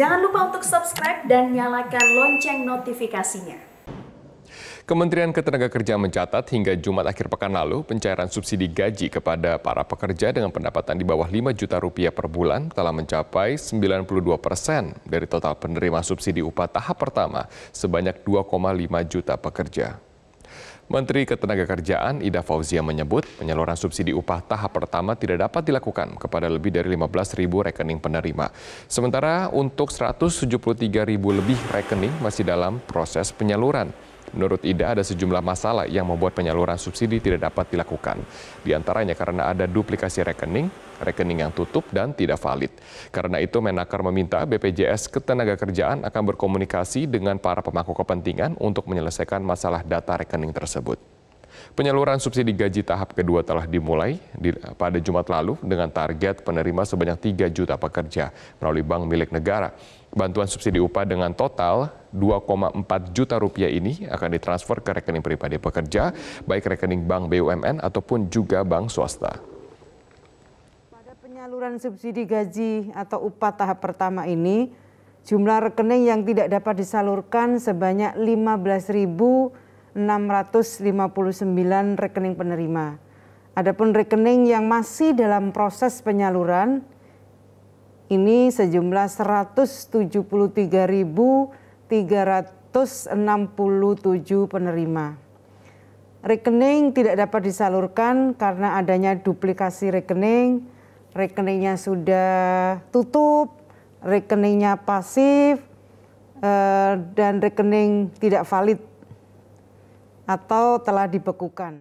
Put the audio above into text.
Jangan lupa untuk subscribe dan nyalakan lonceng notifikasinya. Kementerian Ketenagakerjaan mencatat hingga Jumat akhir pekan lalu pencairan subsidi gaji kepada para pekerja dengan pendapatan di bawah 5 juta rupiah per bulan telah mencapai 92 persen dari total penerima subsidi upah tahap pertama sebanyak 2,5 juta pekerja. Menteri Ketenagakerjaan Ida Fauzia menyebut penyaluran subsidi upah tahap pertama tidak dapat dilakukan kepada lebih dari 15 ribu rekening penerima. Sementara untuk 173 ribu lebih rekening masih dalam proses penyaluran. Menurut Ida, ada sejumlah masalah yang membuat penyaluran subsidi tidak dapat dilakukan. Di antaranya karena ada duplikasi rekening, rekening yang tutup dan tidak valid. Karena itu menakar meminta BPJS Ketenagakerjaan akan berkomunikasi dengan para pemangku kepentingan untuk menyelesaikan masalah data rekening tersebut. Penyaluran subsidi gaji tahap kedua telah dimulai pada Jumat lalu dengan target penerima sebanyak 3 juta pekerja melalui bank milik negara. Bantuan subsidi upah dengan total 2,4 juta rupiah ini akan ditransfer ke rekening pribadi pekerja, baik rekening bank BUMN ataupun juga bank swasta. Pada penyaluran subsidi gaji atau upah tahap pertama ini, jumlah rekening yang tidak dapat disalurkan sebanyak 15.000 659 rekening penerima. Adapun rekening yang masih dalam proses penyaluran ini sejumlah 173.367 penerima. Rekening tidak dapat disalurkan karena adanya duplikasi rekening, rekeningnya sudah tutup, rekeningnya pasif, eh, dan rekening tidak valid atau telah dibekukan